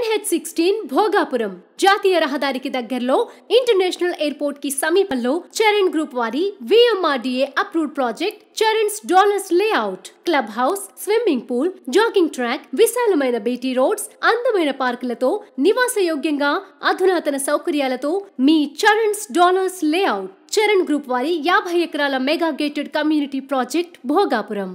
NH sixteen Bhogapuram జాతీయ రహదారికి దగ్గరలో ఇంటర్నేషనల్ ఎయిర్పోర్ట్ కి సమీపంలో చరణ్ గ్రూప్ వారి VMRDA approved project Charan's dollars layout club house swimming pool jogging track విశాలమైన బీటీ రోడ్స్ అందమైన పార్కులతో నివాసయోగ్యంగా అధునాతన సౌకర్యాలతో మీ Charan's dollars layout Charan group వారి యాభై ఎకరాల mega gated community project Bhogapuram